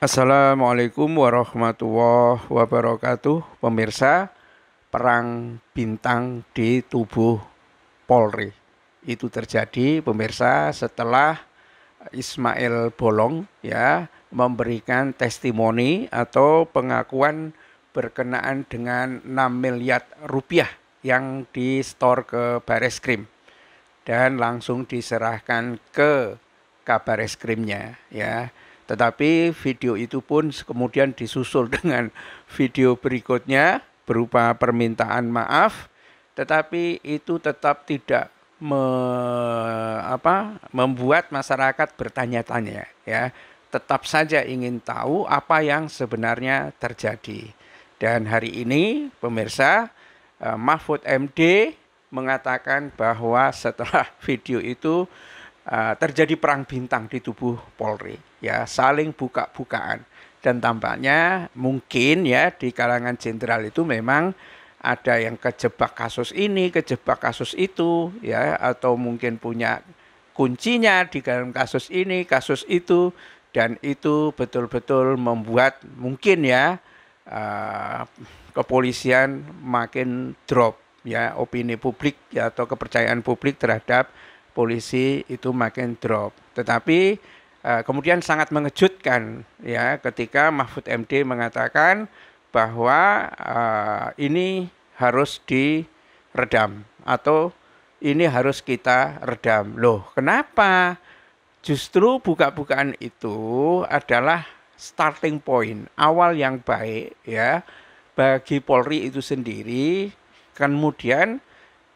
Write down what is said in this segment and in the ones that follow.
Assalamualaikum warahmatullahi wabarakatuh. Pemirsa, perang bintang di tubuh Polri. Itu terjadi pemirsa setelah Ismail Bolong ya memberikan testimoni atau pengakuan berkenaan dengan 6 miliar rupiah yang di store ke Baris Krim dan langsung diserahkan ke kabar Krimnya ya tetapi video itu pun kemudian disusul dengan video berikutnya berupa permintaan maaf, tetapi itu tetap tidak me, apa, membuat masyarakat bertanya-tanya ya. Tetap saja ingin tahu apa yang sebenarnya terjadi. Dan hari ini pemirsa eh, Mahfud MD mengatakan bahwa setelah video itu eh, terjadi perang bintang di tubuh Polri ya saling buka-bukaan dan tampaknya mungkin ya di kalangan jenderal itu memang ada yang kejebak kasus ini, kejebak kasus itu ya atau mungkin punya kuncinya di dalam kasus ini, kasus itu dan itu betul-betul membuat mungkin ya uh, kepolisian makin drop ya opini publik ya, atau kepercayaan publik terhadap polisi itu makin drop. Tetapi Eh, kemudian sangat mengejutkan ya ketika Mahfud MD mengatakan bahwa uh, ini harus diredam atau ini harus kita redam. Loh, kenapa? Justru buka-bukaan itu adalah starting point, awal yang baik ya bagi Polri itu sendiri kemudian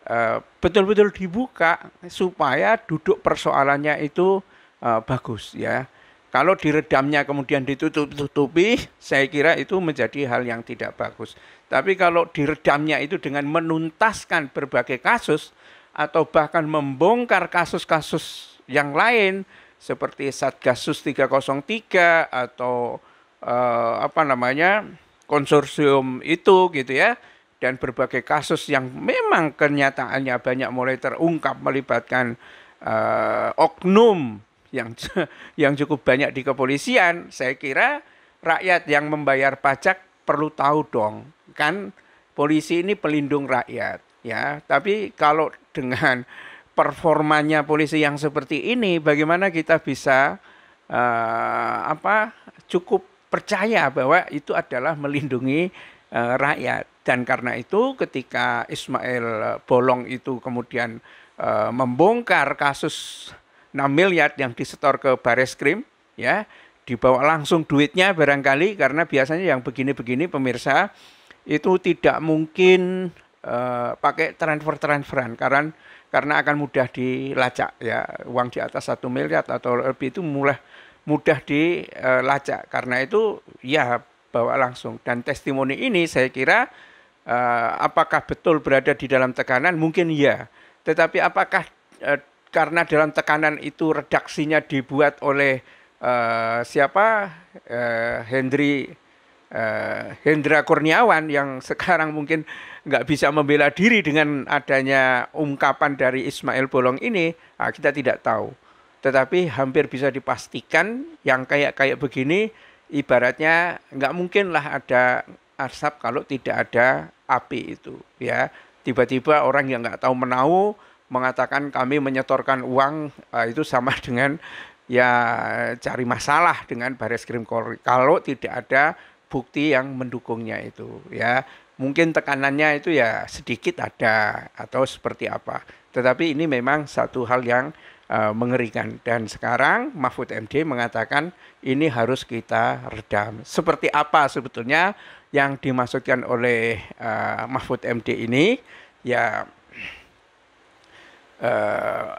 eh, betul-betul uh, dibuka supaya duduk persoalannya itu uh, bagus ya. Kalau diredamnya kemudian ditutup-tutupi, saya kira itu menjadi hal yang tidak bagus. Tapi kalau diredamnya itu dengan menuntaskan berbagai kasus atau bahkan membongkar kasus-kasus yang lain seperti Satgasus 303 atau uh, apa namanya konsorsium itu gitu ya dan berbagai kasus yang memang kenyataannya banyak mulai terungkap melibatkan uh, oknum yang yang cukup banyak di kepolisian, saya kira rakyat yang membayar pajak perlu tahu dong, kan polisi ini pelindung rakyat ya. Tapi kalau dengan performanya polisi yang seperti ini, bagaimana kita bisa uh, apa cukup percaya bahwa itu adalah melindungi uh, rakyat dan karena itu ketika Ismail Bolong itu kemudian uh, membongkar kasus 6 miliar yang disetor ke Baris Krim ya dibawa langsung duitnya barangkali karena biasanya yang begini-begini pemirsa itu tidak mungkin uh, pakai transfer-transferan karena karena akan mudah dilacak ya uang di atas satu miliar atau lebih itu mulai mudah dilacak eh, karena itu ya bawa langsung dan testimoni ini saya kira uh, apakah betul berada di dalam tekanan mungkin ya tetapi apakah uh, karena dalam tekanan itu redaksinya dibuat oleh uh, siapa uh, Hendri uh, Hendra Kurniawan yang sekarang mungkin nggak bisa membela diri dengan adanya ungkapan dari Ismail Bolong ini nah, kita tidak tahu tetapi hampir bisa dipastikan yang kayak kayak begini ibaratnya nggak mungkinlah ada asap kalau tidak ada api itu ya tiba-tiba orang yang nggak tahu menau mengatakan kami menyetorkan uang uh, itu sama dengan ya cari masalah dengan Baris Krim Polri kalau tidak ada bukti yang mendukungnya itu ya mungkin tekanannya itu ya sedikit ada atau seperti apa tetapi ini memang satu hal yang uh, mengerikan dan sekarang Mahfud MD mengatakan ini harus kita redam seperti apa sebetulnya yang dimaksudkan oleh uh, Mahfud MD ini ya uh,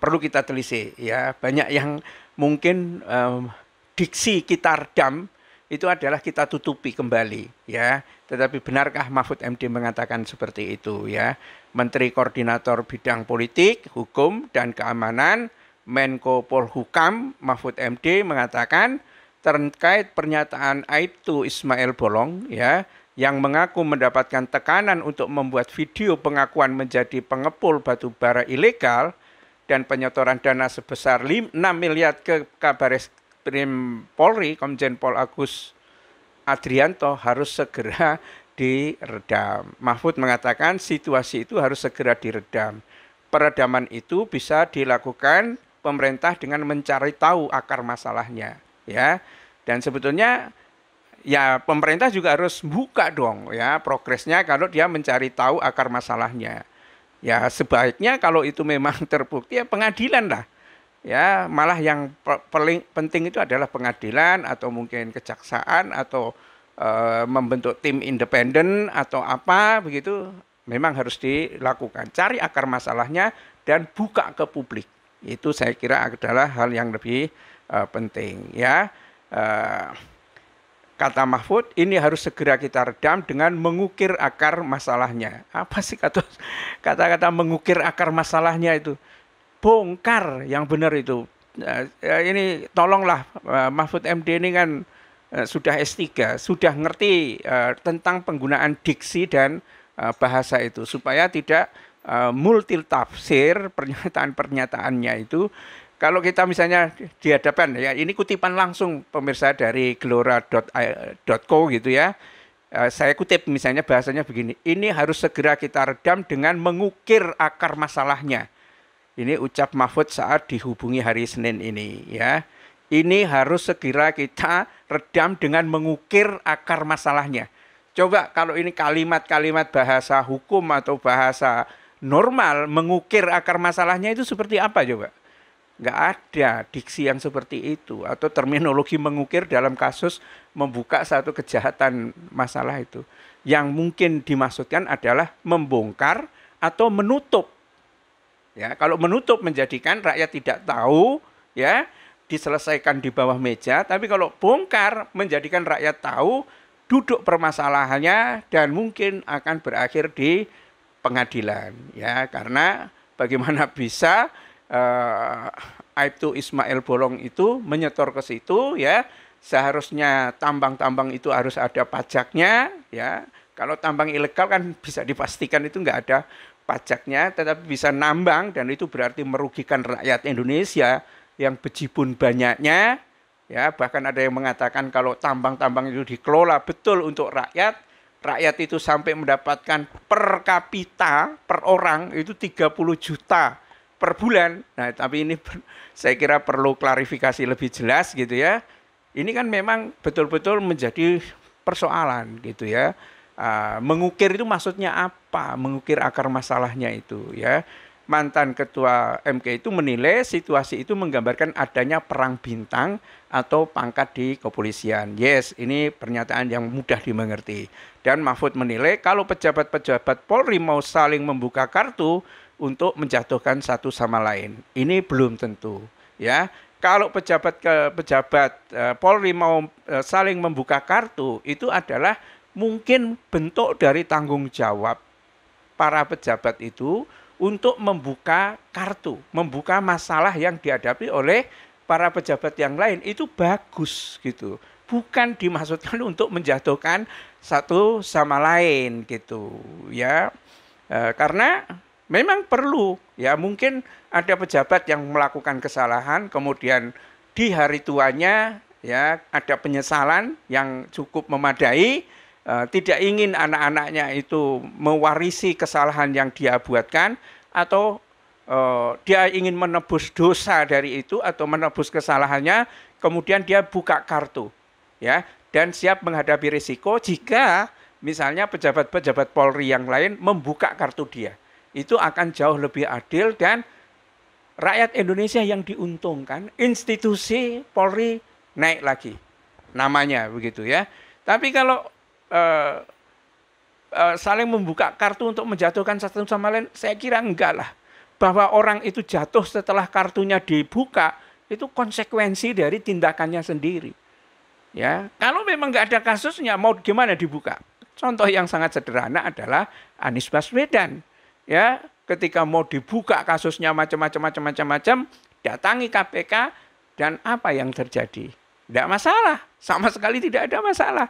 perlu kita telisik ya banyak yang mungkin um, diksi kita redam itu adalah kita tutupi kembali ya tetapi benarkah Mahfud MD mengatakan seperti itu ya Menteri Koordinator Bidang Politik Hukum dan Keamanan Menko Polhukam Mahfud MD mengatakan terkait pernyataan Aibtu Ismail Bolong ya yang mengaku mendapatkan tekanan untuk membuat video pengakuan menjadi pengepul batu bara ilegal dan penyetoran dana sebesar 6 miliar ke Kabaris Prim Polri, Komjen Pol Agus Adrianto harus segera diredam. Mahfud mengatakan situasi itu harus segera diredam. Peredaman itu bisa dilakukan pemerintah dengan mencari tahu akar masalahnya, ya. Dan sebetulnya ya pemerintah juga harus buka dong ya progresnya kalau dia mencari tahu akar masalahnya. Ya sebaiknya kalau itu memang terbukti ya pengadilan lah. Ya, malah yang paling penting itu adalah pengadilan atau mungkin kejaksaan atau e, membentuk tim independen atau apa begitu memang harus dilakukan. Cari akar masalahnya dan buka ke publik. Itu saya kira adalah hal yang lebih uh, penting ya. Uh, Kata Mahfud, ini harus segera kita redam dengan mengukir akar masalahnya. Apa sih kata-kata mengukir akar masalahnya itu? Bongkar yang benar itu. Eh, eh, ini tolonglah eh, Mahfud MD ini kan sudah S3, sudah ngerti tentang penggunaan diksi dan bahasa itu supaya tidak multitafsir pernyataan-pernyataannya itu kalau kita misalnya dihadapkan ya ini kutipan langsung pemirsa dari gelora.co gitu ya. Eh, saya kutip misalnya bahasanya begini, ini harus segera kita redam dengan mengukir akar masalahnya. Ini ucap Mahfud saat dihubungi hari Senin ini ya. Ini harus segera kita redam dengan mengukir akar masalahnya. Coba kalau ini kalimat-kalimat bahasa hukum atau bahasa normal mengukir akar masalahnya itu seperti apa coba? nggak ada diksi yang seperti itu atau terminologi mengukir dalam kasus membuka satu kejahatan masalah itu yang mungkin dimaksudkan adalah membongkar atau menutup ya kalau menutup menjadikan rakyat tidak tahu ya diselesaikan di bawah meja tapi kalau bongkar menjadikan rakyat tahu duduk permasalahannya dan mungkin akan berakhir di pengadilan ya karena bagaimana bisa eh, Aibtu Ismail Bolong itu menyetor ke situ ya seharusnya tambang-tambang itu harus ada pajaknya ya kalau tambang ilegal kan bisa dipastikan itu nggak ada pajaknya tetapi bisa nambang dan itu berarti merugikan rakyat Indonesia yang bejibun banyaknya ya bahkan ada yang mengatakan kalau tambang-tambang itu dikelola betul untuk rakyat rakyat itu sampai mendapatkan per kapita per orang itu 30 juta per bulan. Nah, tapi ini saya kira perlu klarifikasi lebih jelas gitu ya. Ini kan memang betul-betul menjadi persoalan gitu ya. Uh, mengukir itu maksudnya apa? Mengukir akar masalahnya itu ya. Mantan ketua MK itu menilai situasi itu menggambarkan adanya perang bintang atau pangkat di kepolisian. Yes, ini pernyataan yang mudah dimengerti. Dan Mahfud menilai kalau pejabat-pejabat Polri mau saling membuka kartu, untuk menjatuhkan satu sama lain. Ini belum tentu, ya. Kalau pejabat ke pejabat eh, Polri mau eh, saling membuka kartu itu adalah mungkin bentuk dari tanggung jawab para pejabat itu untuk membuka kartu, membuka masalah yang dihadapi oleh para pejabat yang lain itu bagus gitu bukan dimaksudkan untuk menjatuhkan satu sama lain gitu ya eh, karena memang perlu ya mungkin ada pejabat yang melakukan kesalahan kemudian di hari tuanya ya ada penyesalan yang cukup memadai eh, tidak ingin anak-anaknya itu mewarisi kesalahan yang dia buatkan atau eh, dia ingin menebus dosa dari itu atau menebus kesalahannya kemudian dia buka kartu ya dan siap menghadapi risiko jika misalnya pejabat-pejabat Polri yang lain membuka kartu dia itu akan jauh lebih adil dan rakyat Indonesia yang diuntungkan, institusi Polri naik lagi namanya begitu ya. Tapi kalau uh, uh, saling membuka kartu untuk menjatuhkan satu sama lain, saya kira enggak lah. Bahwa orang itu jatuh setelah kartunya dibuka itu konsekuensi dari tindakannya sendiri. Ya, kalau memang enggak ada kasusnya mau gimana dibuka? Contoh yang sangat sederhana adalah Anies Baswedan ya ketika mau dibuka kasusnya macam-macam macam-macam macam datangi KPK dan apa yang terjadi tidak masalah sama sekali tidak ada masalah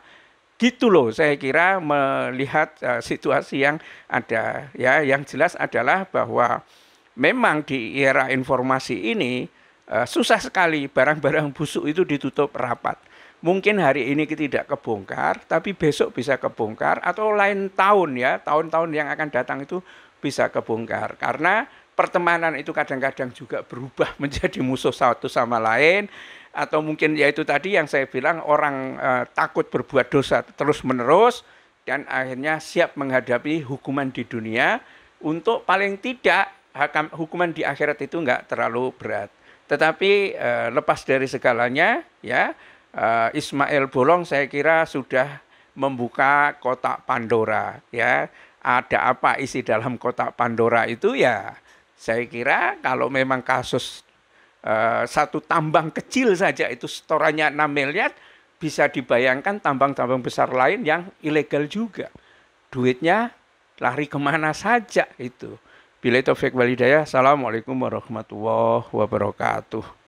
gitu loh saya kira melihat uh, situasi yang ada ya yang jelas adalah bahwa memang di era informasi ini uh, susah sekali barang-barang busuk itu ditutup rapat mungkin hari ini kita tidak kebongkar tapi besok bisa kebongkar atau lain tahun ya tahun-tahun yang akan datang itu bisa kebongkar karena pertemanan itu kadang-kadang juga berubah menjadi musuh satu sama lain atau mungkin yaitu tadi yang saya bilang orang e, takut berbuat dosa terus-menerus dan akhirnya siap menghadapi hukuman di dunia untuk paling tidak hukuman di akhirat itu enggak terlalu berat. Tetapi e, lepas dari segalanya ya e, Ismail Bolong saya kira sudah membuka kotak Pandora ya ada apa isi dalam kotak Pandora itu ya saya kira kalau memang kasus uh, satu tambang kecil saja itu setorannya 6 miliar bisa dibayangkan tambang-tambang besar lain yang ilegal juga. Duitnya lari kemana saja itu. Bila Taufik Walidaya, Assalamualaikum warahmatullahi wabarakatuh.